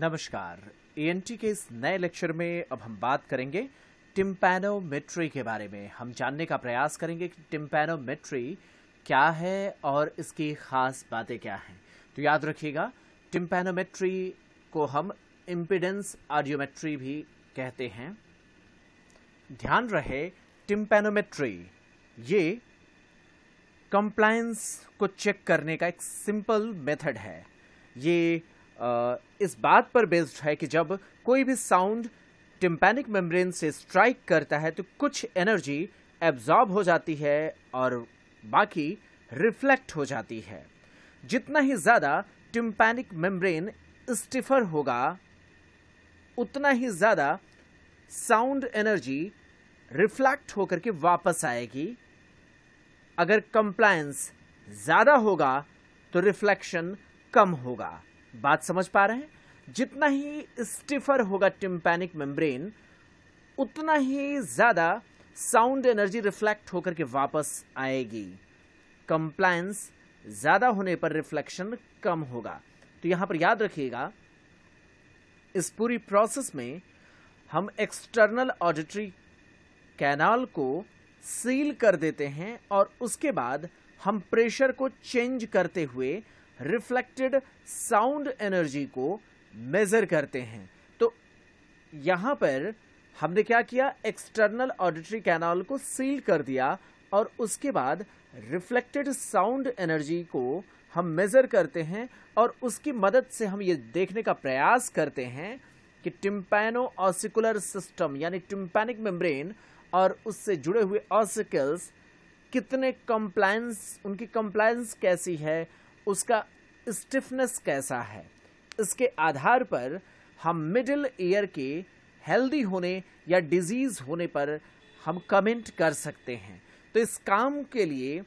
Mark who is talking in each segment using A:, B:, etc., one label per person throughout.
A: नमस्कार एएनटी के इस नए लेक्चर में अब हम बात करेंगे टिम्पेनोमेट्री के बारे में हम जानने का प्रयास करेंगे कि टिम्पेनोमेट्री क्या है और इसकी ख़ास बातें क्या हैं तो याद रखिएगा टिम्पेनोमेट्री को हम इम्पिडेंस आडियोमेट्री भी कहते हैं ध्यान रहे टिम्पेनोमेट्री ये कंप्लायंस को चेक करने का एक सिंपल मेथड है ये इस बात पर बेस्ड है कि जब कोई भी साउंड टिम्पैनिक मेम्ब्रेन से स्ट्राइक करता है तो कुछ एनर्जी एब्जॉर्ब हो जाती है और बाकी रिफ्लेक्ट हो जाती है जितना ही ज़्यादा टिम्पैनिक मेम्ब्रेन स्टिफर होगा उतना ही ज़्यादा साउंड एनर्जी रिफ्लेक्ट होकर के वापस आएगी अगर कंप्लायंस ज़्यादा होगा तो रिफ्लेक्शन कम होगा बात समझ पा रहे हैं जितना ही स्टिफर होगा टिम्पैनिक मेम्ब्रेन उतना ही ज़्यादा साउंड एनर्जी रिफ्लेक्ट होकर के वापस आएगी कंप्लायंस ज़्यादा होने पर रिफ्लेक्शन कम होगा तो यहाँ पर याद रखिएगा इस पूरी प्रोसेस में हम एक्सटर्नल ऑडिटरी कैनाल को सील कर देते हैं और उसके बाद हम प्रेशर को चेंज करते हुए रिफ्लेक्टेड साउंड एनर्जी को मेजर करते हैं तो यहाँ पर हमने क्या किया एक्सटर्नल ऑडिटरी कैनाल को सील कर दिया और उसके बाद रिफ्लेक्टेड साउंड एनर्जी को हम मेज़र करते हैं और उसकी मदद से हम ये देखने का प्रयास करते हैं कि टिम्पैनो ऑसिकुलर सिस्टम यानी टिम्पैनिक मेम्ब्रेन और उससे जुड़े हुए ऑसिकल्स कितने कंप्लायंस उनकी कंप्लायंस कैसी है उसका स्टिफनेस कैसा है इसके आधार पर हम मिडिल ईयर के हेल्दी होने या डिजीज़ होने पर हम कमेंट कर सकते हैं तो इस काम के लिए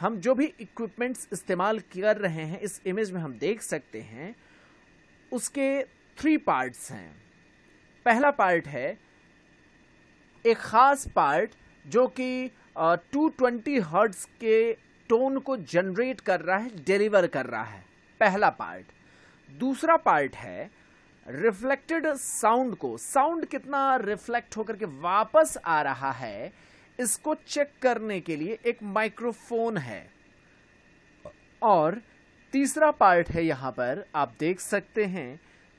A: हम जो भी इक्विपमेंट्स इस्तेमाल कर रहे हैं इस इमेज में हम देख सकते हैं उसके थ्री पार्ट्स हैं पहला पार्ट है एक ख़ास पार्ट जो कि टू ट्वेंटी हर्ट्स के टोन को जनरेट कर रहा है डिलीवर कर रहा है पहला पार्ट दूसरा पार्ट है रिफ्लेक्टेड साउंड को साउंड कितना रिफ्लेक्ट होकर के वापस आ रहा है इसको चेक करने के लिए एक माइक्रोफोन है और तीसरा पार्ट है यहाँ पर आप देख सकते हैं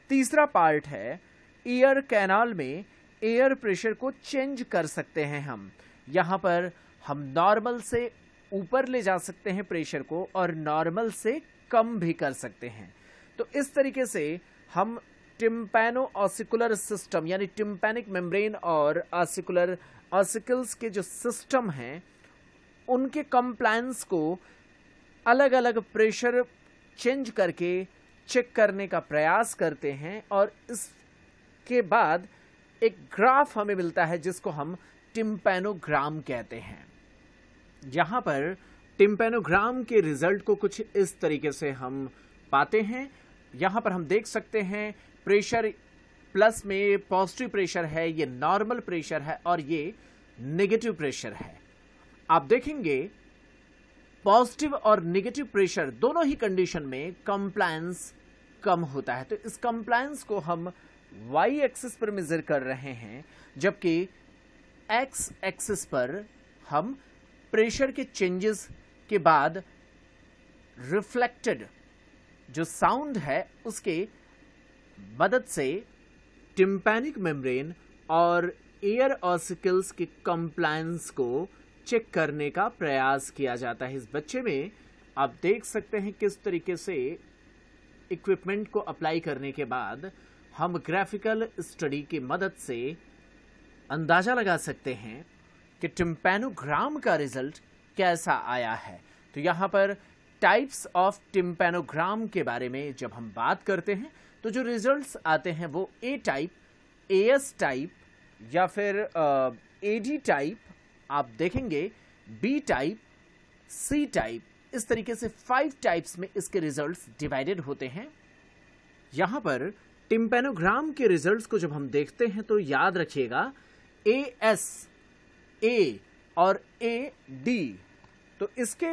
A: तीसरा पार्ट है एयर कैनाल में एयर प्रेशर को चेंज कर सकते हैं हम यहां पर हम नॉर्मल से ऊपर ले जा सकते हैं प्रेशर को और नॉर्मल से कम भी कर सकते हैं तो इस तरीके से हम टिम्पैनो ऑसिकुलर सिस्टम यानी टिम्पैनिक मेम्ब्रेन और ऑसिकुलर ऑसिकल्स के जो सिस्टम हैं उनके कंप्लायंस को अलग अलग प्रेशर चेंज करके चेक करने का प्रयास करते हैं और इसके बाद एक ग्राफ हमें मिलता है जिसको हम टिम्पैनोग्राम कहते हैं यहां पर टिम्पेनोग्राम के रिजल्ट को कुछ इस तरीके से हम पाते हैं यहाँ पर हम देख सकते हैं प्रेशर प्लस में पॉजिटिव प्रेशर है ये नॉर्मल प्रेशर है और ये नेगेटिव प्रेशर है आप देखेंगे पॉजिटिव और नेगेटिव प्रेशर दोनों ही कंडीशन में कंप्लायंस कम होता है तो इस कंप्लायंस को हम वाई एक्सिस पर मेजर कर रहे हैं जबकि एक्स एक्सिस पर हम प्रेशर के चेंजेस के बाद रिफ्लेक्टेड जो साउंड है उसके मदद से टिम्पैनिक मेम्ब्रेन और एयर ऑसिकल्स के कंप्लायंस को चेक करने का प्रयास किया जाता है इस बच्चे में आप देख सकते हैं किस तरीके से इक्विपमेंट को अप्लाई करने के बाद हम ग्राफिकल स्टडी की मदद से अंदाज़ा लगा सकते हैं कि टिम्पेनोग्राम का रिजल्ट कैसा आया है तो यहाँ पर टाइप्स ऑफ टिम्पेनोग्राम के बारे में जब हम बात करते हैं तो जो रिजल्ट्स आते हैं वो A type A S type या फिर ए डी टाइप आप देखेंगे बी टाइप सी टाइप इस तरीके से फाइव टाइप्स में इसके रिजल्ट्स डिवाइडेड होते हैं यहाँ पर टिम्पेनोग्राम के रिजल्ट्स को जब हम देखते हैं तो याद रखिएगा ए एस ए और ए डी तो इसके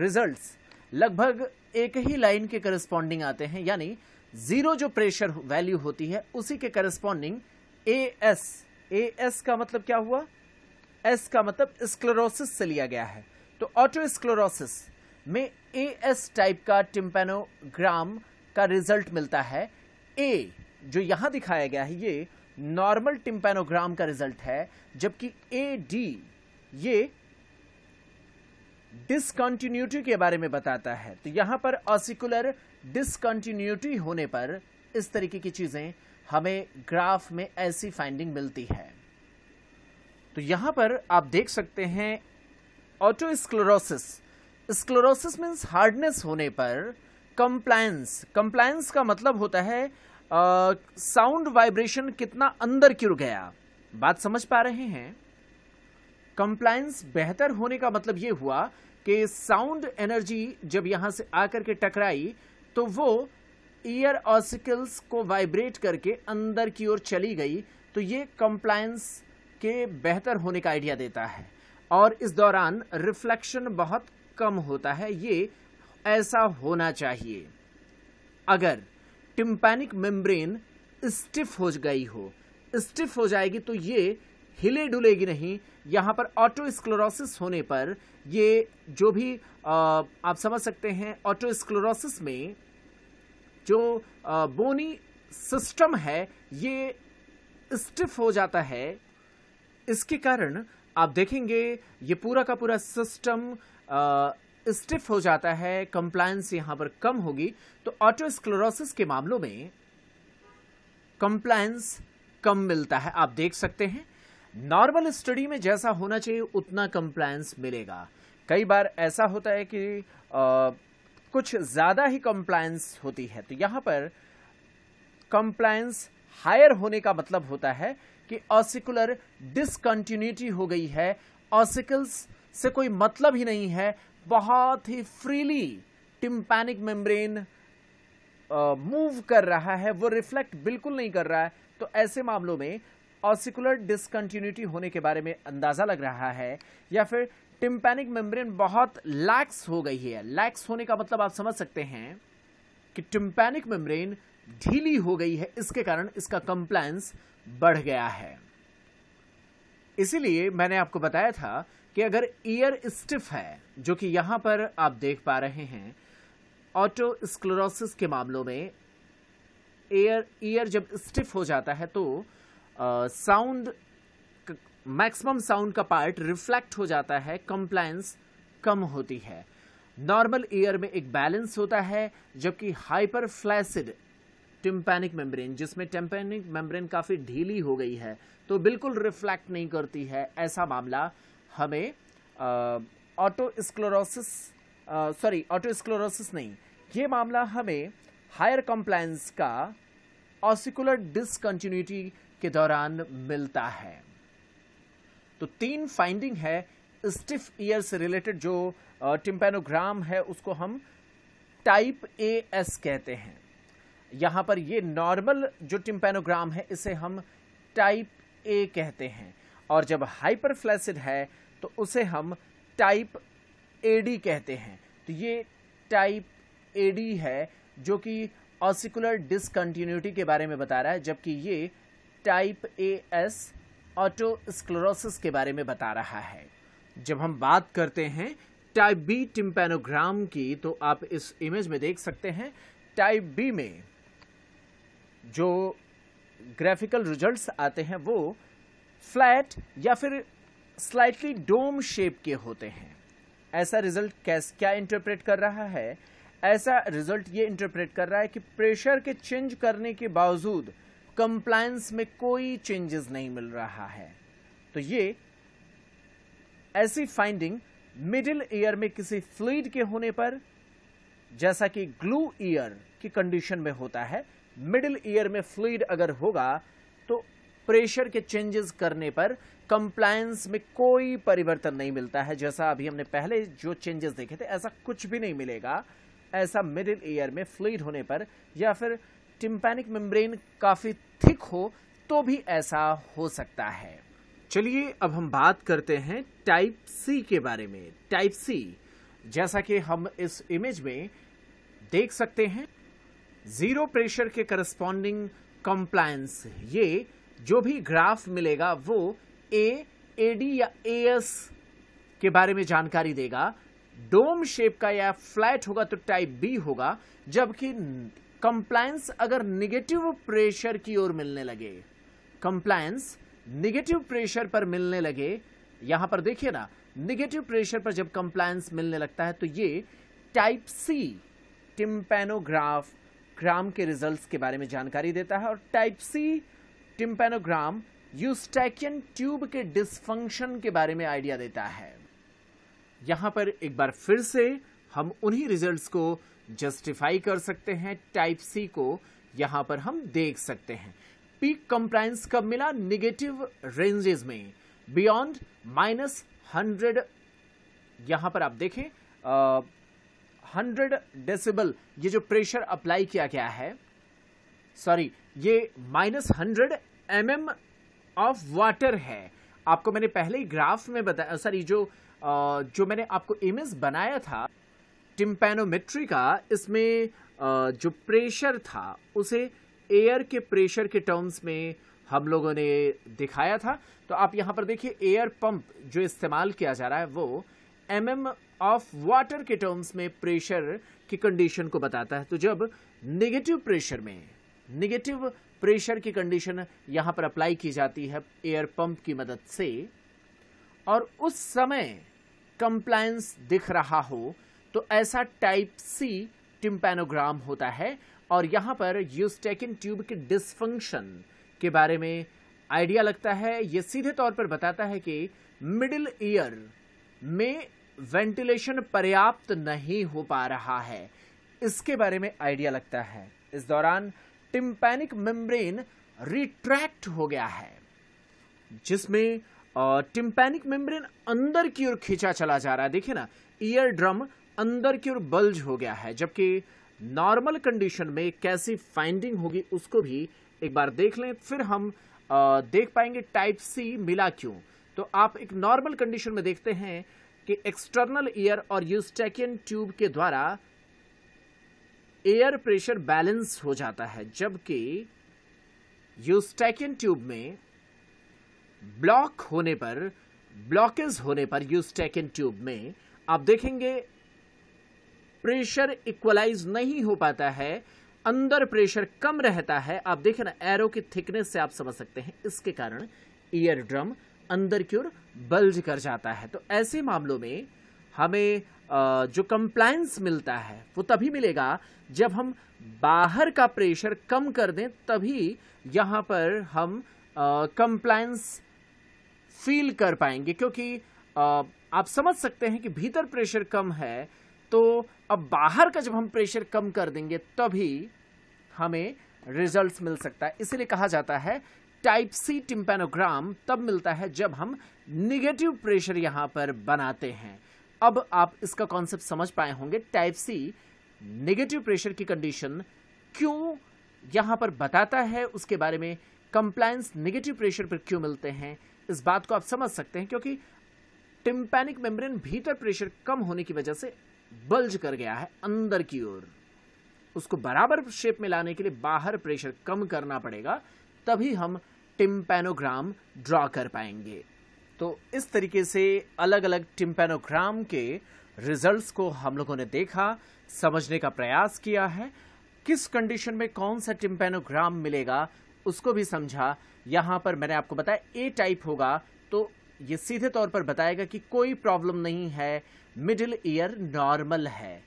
A: रिजल्ट्स लगभग एक ही लाइन के करस्पॉन्डिंग आते हैं यानी जीरो जो प्रेशर वैल्यू होती है उसी के corresponding A S A S का मतलब क्या हुआ एस का मतलब स्क्लेरोसिस से लिया गया है तो स्क्लोरोसिस में ए एस टाइप का टिम्पेनोग्राम का रिजल्ट मिलता है ए जो यहां दिखाया गया है ये नॉर्मल टिम्पेनोग्राम का रिजल्ट है जबकि ए डी ये डिसकंटिन्यूटी के बारे में बताता है तो यहां पर ऑसिकुलर डिसकंटिन्यूटी होने पर इस तरीके की चीजें हमें ग्राफ में ऐसी फाइंडिंग मिलती है तो यहां पर आप देख सकते हैं otosclerosis sclerosis means hardness होने पर कंप्लायंस कंप्लायंस का मतलब होता है साउंड वाइब्रेशन कितना अंदर क्यों गया बात समझ पा रहे हैं कंप्लायंस बेहतर होने का मतलब यह हुआ कि साउंड एनर्जी जब यहां से आकर के टकराई तो वो ईयर ऑसिकल्स को वाइब्रेट करके अंदर की ओर चली गई तो ये कंप्लायंस के बेहतर होने का आइडिया देता है और इस दौरान रिफ्लेक्शन बहुत कम होता है ये ऐसा होना चाहिए अगर टिम्पैनिक मेम्ब्रेन स्टिफ हो गई हो स्टिफ हो जाएगी तो ये हिले डुलेगी नहीं यहाँ पर ऑटोस्क्लोरोसिस होने पर ये जो भी आ, आप समझ सकते हैं ऑटोस्क्लोरोसिस में जो आ, बोनी सिस्टम है ये स्टिफ हो जाता है इसके कारण आप देखेंगे ये पूरा का पूरा सिस्टम स्टिफ हो जाता है कंप्लायंस यहां पर कम होगी तो ऑटोस्क्लोरोसिस के मामलों में कंप्लायंस कम मिलता है आप देख सकते हैं नॉर्मल स्टडी में जैसा होना चाहिए उतना कंप्लायंस मिलेगा कई बार ऐसा होता है कि आ, कुछ ज़्यादा ही कंप्लायंस होती है तो यहां पर कंप्लायंस हायर होने का मतलब होता है कि ऑसिकुलर डिसकंटिन्यूटी हो गई है ऑसिकल्स से कोई मतलब ही नहीं है बहुत ही फ्रीली टिम्पैनिक मेम्ब्रेन मूव कर रहा है वो रिफ्लेक्ट बिल्कुल नहीं कर रहा है तो ऐसे मामलों में ऑसिकुलर डिसकंटिन्यूटी होने के बारे में अंदाज़ा लग रहा है या फिर टिम्पैनिक मेम्ब्रेन बहुत लैक्स हो गई है लैक्स होने का मतलब आप समझ सकते हैं कि टिम्पैनिक मेम्ब्रेन ढीली हो गई है इसके कारण इसका कंप्लायंस बढ़ गया है इसीलिए मैंने आपको बताया था कि अगर ईयर स्टिफ है जो कि यहाँ पर आप देख पा रहे हैं ऑटो स्क्लोरोसिस के मामलों में एयर ईयर जब स्टिफ हो जाता है तो साउंड मैक्सिमम साउंड का पार्ट रिफ्लेक्ट हो जाता है कंप्लायंस कम होती है नॉर्मल ईयर में एक बैलेंस होता है जबकि हाइपर फ्लैसिड टिम्पैनिक मेम्ब्रेन जिसमें टिम्पैनिक मेम्ब्रेन काफ़ी ढीली हो गई है तो बिल्कुल रिफ्लेक्ट नहीं करती है ऐसा मामला हमें otosclerosis sorry otosclerosis नहीं ये मामला हमें हायर कंप्लायंस का ऑसिकुलर डिसकंटिन्यूटी के दौरान मिलता है तो तीन फाइंडिंग है स्टिफ ईयर से रिलेटेड जो टिम्पेनोग्राम है उसको हम टाइप ए एस कहते हैं यहाँ पर ये नॉर्मल जो टिम्पेनोग्राम है इसे हम टाइप ए कहते हैं और जब हाइपर फ्लैसिड है तो उसे हम टाइप एडी कहते हैं तो ये टाइप एडी है जो कि ऑसिकुलर डिसकंटिन्यूटी के बारे में बता रहा है जबकि ये टाइप ए एस ऑटोस्क्लोरोसिस के बारे में बता रहा है जब हम बात करते हैं टाइप बी टिम्पेनोग्राम की तो आप इस इमेज में देख सकते हैं टाइप बी में जो ग्राफिकल रिजल्ट्स आते हैं वो फ्लैट या फिर स्लाइटली डोम शेप के होते हैं ऐसा रिजल्ट कैस क्या इंटरप्रेट कर रहा है ऐसा रिजल्ट ये इंटरप्रेट कर रहा है कि प्रेशर के चेंज करने के बावजूद कंप्लायंस में कोई चेंजेस नहीं मिल रहा है तो ये ऐसी फाइंडिंग मिडिल ईयर में किसी फ्लूड के होने पर जैसा कि ग्लू ईयर की कंडीशन में होता है मिडिल ईयर में फ्लूड अगर होगा प्रेशर के चेंजेस करने पर कंप्लायंस में कोई परिवर्तन नहीं मिलता है जैसा अभी हमने पहले जो चेंजेस देखे थे ऐसा कुछ भी नहीं मिलेगा ऐसा मिडिल ईयर में फ्लूड होने पर या फिर टिम्पैनिक मेम्ब्रेन काफ़ी थिक हो तो भी ऐसा हो सकता है चलिए अब हम बात करते हैं टाइप सी के बारे में टाइप सी जैसा कि हम इस इमेज में देख सकते हैं जीरो प्रेशर के करस्पॉन्डिंग कंप्लायंस ये जो भी ग्राफ मिलेगा वो ए एडी या एस के बारे में जानकारी देगा डोम शेप का या फ्लैट होगा तो टाइप बी होगा जबकि कंप्लायंस अगर निगेटिव प्रेशर की ओर मिलने लगे कंप्लायंस निगेटिव प्रेशर पर मिलने लगे यहां पर देखिए ना निगेटिव प्रेशर पर जब कंप्लायंस मिलने लगता है तो ये टाइप सी टिम्पेनोग्राफ ग्राम के रिजल्ट्स के बारे में जानकारी देता है और type C tympanogram Eustachian tube के डिसफंक्शन के बारे में आइडिया देता है यहां पर एक बार फिर से हम उन्हीं रिजल्ट्स को जस्टिफाई कर सकते हैं टाइप सी को यहां पर हम देख सकते हैं पीक कंप्लायंस कब मिला निगेटिव रेंजेस में बियॉन्ड माइनस हंड्रेड यहां पर आप देखें हंड्रेड डेसिबल ये जो प्रेशर अप्लाई किया गया है सॉरी ये minus hundred M M of water है आपको मैंने पहले ही ग्राफ में बताया सॉरी uh, जो आ, uh, जो मैंने आपको इमेज बनाया था टिम्पेनोमेट्री का इसमें आ, uh, जो प्रेशर था उसे एयर के प्रेशर के टर्म्स में हम लोगों ने दिखाया था तो आप यहाँ पर देखिए एयर पंप जो इस्तेमाल किया जा रहा है वो एम एम ऑफ वाटर के टर्म्स में प्रेशर की कंडीशन को बताता है तो जब नेगेटिव प्रेशर में निगेटिव प्रेशर की कंडीशन यहां पर अप्लाई की जाती है एयर पंप की मदद से और उस समय कंप्लायंस दिख रहा हो तो ऐसा टाइप सी टिम्पेनोग्राम होता है और यहाँ पर यूस्टेकिन ट्यूब के डिसफंक्शन के बारे में आइडिया लगता है ये सीधे तौर पर बताता है कि मिडिल ईयर में वेंटिलेशन पर्याप्त नहीं हो पा रहा है इसके बारे में आइडिया लगता है इस दौरान टिम्पैनिक मेम्ब्रेन रिट्रैक्ट हो गया है जिसमें टिम्पैनिक मेम्ब्रेन अंदर की ओर खींचा चला जा रहा है देखिए ना ईयर ड्रम अंदर की ओर बल्ज हो गया है जबकि नॉर्मल कंडीशन में कैसी फाइंडिंग होगी उसको भी एक बार देख लें फिर हम आ, देख पाएंगे टाइप सी मिला क्यों तो आप एक नॉर्मल कंडीशन में देखते हैं कि एक्सटर्नल ईयर और यूस्टेकियन ट्यूब के द्वारा एयर प्रेशर बैलेंस हो जाता है जबकि यूस्टैकिन ट्यूब में ब्लॉक होने पर ब्लॉकेज होने पर यूस्टैकिन ट्यूब में आप देखेंगे प्रेशर इक्वलाइज नहीं हो पाता है अंदर प्रेशर कम रहता है आप देखें ना एरो की थिकनेस से आप समझ सकते हैं इसके कारण ईयर ड्रम अंदर की ओर बल्ज कर जाता है तो ऐसे मामलों में हमें जो कंप्लायंस मिलता है वो तभी मिलेगा जब हम बाहर का प्रेशर कम कर दें तभी यहाँ पर हम कंप्लायंस फील कर पाएंगे क्योंकि आप समझ सकते हैं कि भीतर प्रेशर कम है तो अब बाहर का जब हम प्रेशर कम कर देंगे तभी हमें रिजल्ट्स मिल सकता है इसीलिए कहा जाता है टाइप सी टिम्पेनोग्राम तब मिलता है जब हम निगेटिव प्रेशर यहाँ पर बनाते हैं अब आप इसका कॉन्सेप्ट समझ पाए होंगे टाइप सी नेगेटिव प्रेशर की कंडीशन क्यों यहां पर बताता है उसके बारे में कंप्लायंस नेगेटिव प्रेशर पर क्यों मिलते हैं इस बात को आप समझ सकते हैं क्योंकि टिम्पैनिक मेम्ब्रेन भीतर प्रेशर कम होने की वजह से बल्ज कर गया है अंदर की ओर उसको बराबर शेप में लाने के लिए बाहर प्रेशर कम करना पड़ेगा तभी हम टिम्पेनोग्राम ड्रॉ कर पाएंगे तो इस तरीके से अलग अलग टिम्पेनोग्राम के रिजल्ट्स को हम लोगों ने देखा समझने का प्रयास किया है किस कंडीशन में कौन सा टिम्पेनोग्राम मिलेगा उसको भी समझा यहाँ पर मैंने आपको बताया ए टाइप होगा तो ये सीधे तौर पर बताएगा कि कोई प्रॉब्लम नहीं है मिडिल ईयर नॉर्मल है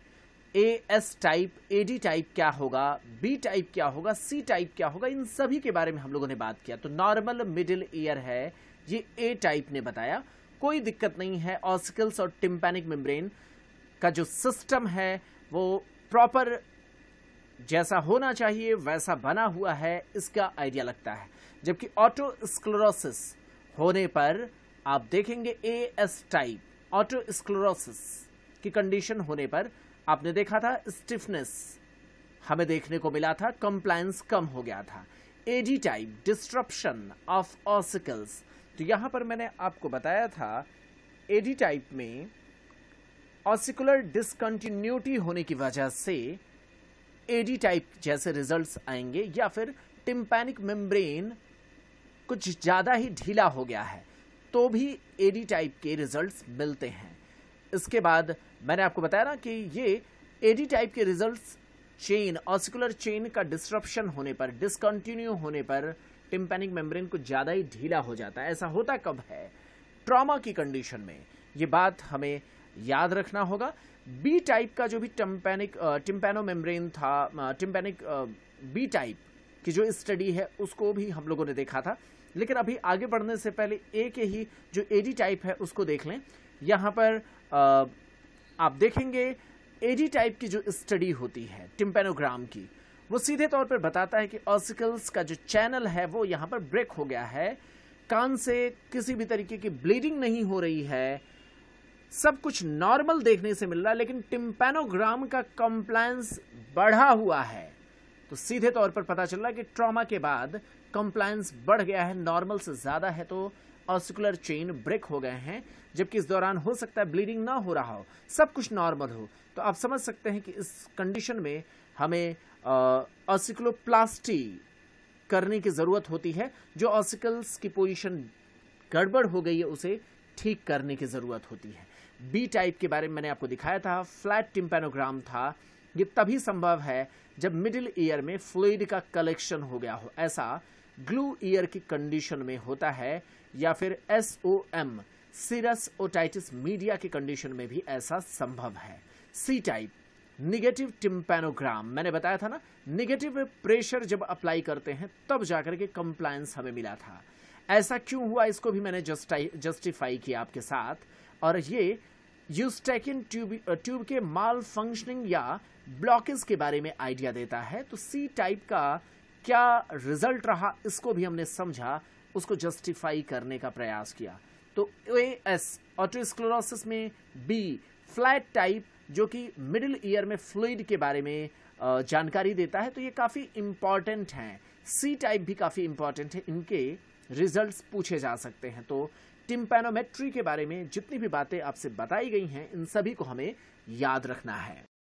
A: A S type A D type क्या होगा बी टाइप क्या होगा सी टाइप क्या होगा इन सभी के बारे में हम लोगों ने बात किया तो नॉर्मल मिडिल ईयर है ये ए टाइप ने बताया कोई दिक्कत नहीं है ऑसिकल्स और टिम्पेनिक मेम्ब्रेन का जो सिस्टम है वो प्रॉपर जैसा होना चाहिए वैसा बना हुआ है इसका आइडिया लगता है जबकि ऑटो स्क्लोरोसिस होने पर आप देखेंगे A S type otosclerosis की कंडीशन होने पर आपने देखा था स्टिफनेस हमें देखने को मिला था कंप्लायंस कम हो गया था AD type disruption of ossicles तो यहाँ पर मैंने आपको बताया था एडी टाइप में ऑसिकुलर डिसकंटिन्यूटी होने की वजह से एडी टाइप जैसे रिजल्ट्स आएंगे या फिर टिम्पैनिक मेम्ब्रेन कुछ ज़्यादा ही ढीला हो गया है तो भी एडी टाइप के रिजल्ट्स मिलते हैं इसके बाद मैंने आपको बताया ना कि ये एडी टाइप के रिजल्ट्स चेन ऑस्कुलर चेन का डिस्ट्रप्शन होने पर डिसकंटिन्यू होने पर टिम्पेनिक मेम्ब्रेन को ज़्यादा ही ढीला हो जाता है ऐसा होता कब है ट्रॉमा की कंडीशन में ये बात हमें याद रखना होगा बी टाइप का जो भी टिम्पेनिक टिम्पेनो मेम्ब्रेन था टिम्पेनिक बी टाइप की जो स्टडी है उसको भी हम लोगों ने देखा था लेकिन अभी आगे बढ़ने से पहले ए के ही जो एडी टाइप है उसको देख लें यहाँ पर आ, आप देखेंगे एडी टाइप की जो स्टडी होती है टिम्पेनोग्राम की वो सीधे तौर पर बताता है कि ऑसिकल्स का जो चैनल है वो यहाँ पर ब्रेक हो गया है कान से किसी भी तरीके की ब्लीडिंग नहीं हो रही है सब कुछ नॉर्मल देखने से मिल रहा है लेकिन टिम्पेनोग्राम का कंप्लायंस बढ़ा हुआ है तो सीधे तौर पर पता चल रहा है कि ट्रॉमा के बाद कंप्लायंस बढ़ गया है नॉर्मल से ज़्यादा है तो ऑसिकुलर चेन ब्रेक हो गए हैं जबकि इस दौरान हो सकता है ब्लीडिंग ना हो रहा हो सब कुछ नॉर्मल हो तो आप समझ सकते हैं कि इस कंडीशन में हमें ऑसिक्लोप्लास्टी करने की ज़रूरत होती है जो ऑसिकल्स की पोजीशन गड़बड़ हो गई है उसे ठीक करने की ज़रूरत होती है बी टाइप के बारे में मैंने आपको दिखाया था फ्लैट टिम्पेनोग्राम था ये तभी संभव है जब मिडिल ईयर में फ्लूड का कलेक्शन हो गया हो ऐसा ग्लू ईयर की कंडीशन में होता है या फिर S O M serous otitis media के कंडीशन में भी ऐसा संभव है सी टाइप निगेटिव टिम्पेनोग्राम मैंने बताया था ना निगेटिव प्रेशर जब अप्लाई करते हैं तब जाकर के कंप्लायंस हमें मिला था ऐसा क्यों हुआ इसको भी मैंने जस्टिफाई किया आपके साथ और ये यूस्टेकिन ट्यूब ट्यूब के माल फंक्शनिंग या ब्लॉकेज के बारे में आइडिया देता है तो सी टाइप का क्या रिजल्ट रहा इसको भी हमने समझा उसको जस्टिफाई करने का प्रयास किया तो ए एस ऑटोस्क्लोरोसिस में बी फ्लैट टाइप जो कि मिडिल ईयर में फ्लूड के बारे में जानकारी देता है तो ये काफ़ी इम्पॉर्टेंट हैं सी टाइप भी काफ़ी इम्पॉर्टेंट है इनके रिजल्ट्स पूछे जा सकते हैं तो टिम्पेनोमेट्री के बारे में जितनी भी बातें आपसे बताई गई हैं इन सभी को हमें याद रखना है